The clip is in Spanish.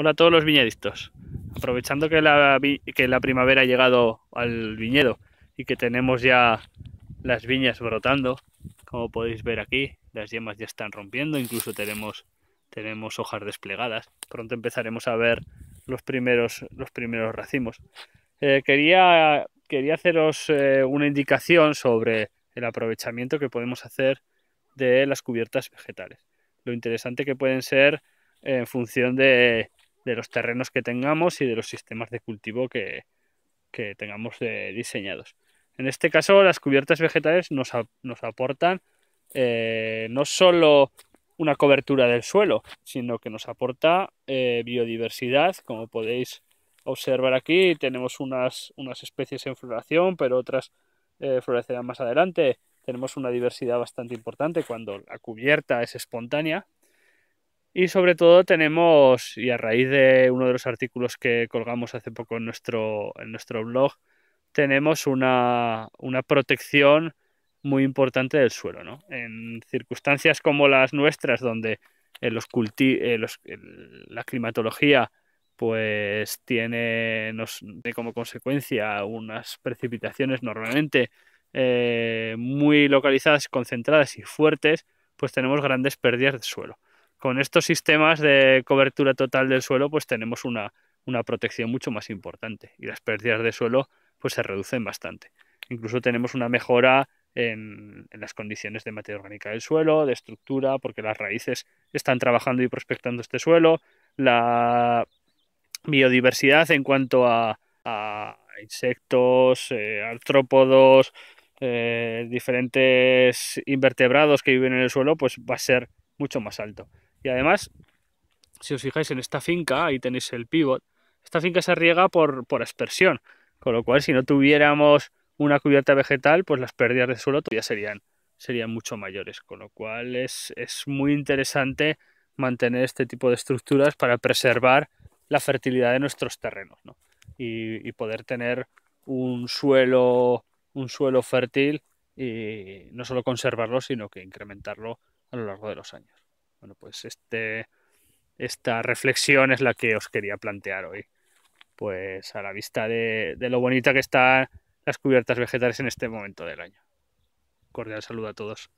Hola a todos los viñedictos, Aprovechando que la, primavera ha llegado al viñedo y que tenemos ya las viñas brotando, como podéis ver aquí, las yemas ya están rompiendo, incluso tenemos, tenemos hojas desplegadas. Pronto empezaremos a ver los primeros, los primeros racimos. Eh, quería, quería haceros eh, una indicación sobre el aprovechamiento que podemos hacer de las cubiertas vegetales. Lo interesante que pueden ser en función de, de los terrenos que tengamos y de los sistemas de cultivo que, tengamos diseñados. En este caso, las cubiertas vegetales nos, aportan eh, no solo una cobertura del suelo, sino que nos aporta eh, biodiversidad. Como podéis observar aquí, tenemos unas, unas especies en floración, pero otras eh, florecerán más adelante. Tenemos una diversidad bastante importante cuando la cubierta es espontánea, y sobre todo tenemos, y a raíz de uno de los artículos que colgamos hace poco en nuestro, en nuestro blog, tenemos una, una protección muy importante del suelo. ¿no? En circunstancias como las nuestras, donde eh, los culti eh, la climatología pues tiene, nos, como consecuencia unas precipitaciones normalmente eh, muy localizadas, concentradas y fuertes, pues tenemos grandes pérdidas de suelo con estos sistemas de cobertura total del suelo, pues tenemos una, protección mucho más importante y las pérdidas de suelo pues se reducen bastante. Incluso tenemos una mejora en, las condiciones de materia orgánica del suelo, de estructura, porque las raíces están trabajando y prospectando este suelo, la biodiversidad en cuanto a, insectos, eh, artrópodos, eh, diferentes invertebrados que viven en el suelo, pues va a ser mucho más alto. Y además, si os fijáis en esta finca, ahí tenéis el pivot, esta finca se riega por, por aspersión, con lo cual si no tuviéramos una cubierta vegetal, pues las pérdidas de suelo todavía serían, serían mucho mayores, con lo cual es, muy interesante mantener este tipo de estructuras para preservar la fertilidad de nuestros terrenos ¿no? y, y, poder tener un suelo, un suelo fértil y no solo conservarlo, sino que incrementarlo a lo largo de los años. Bueno, pues este, esta reflexión es la que os quería plantear hoy. Pues a la vista de, de lo bonita que están las cubiertas vegetales en este momento del año. Cordial saludo a todos.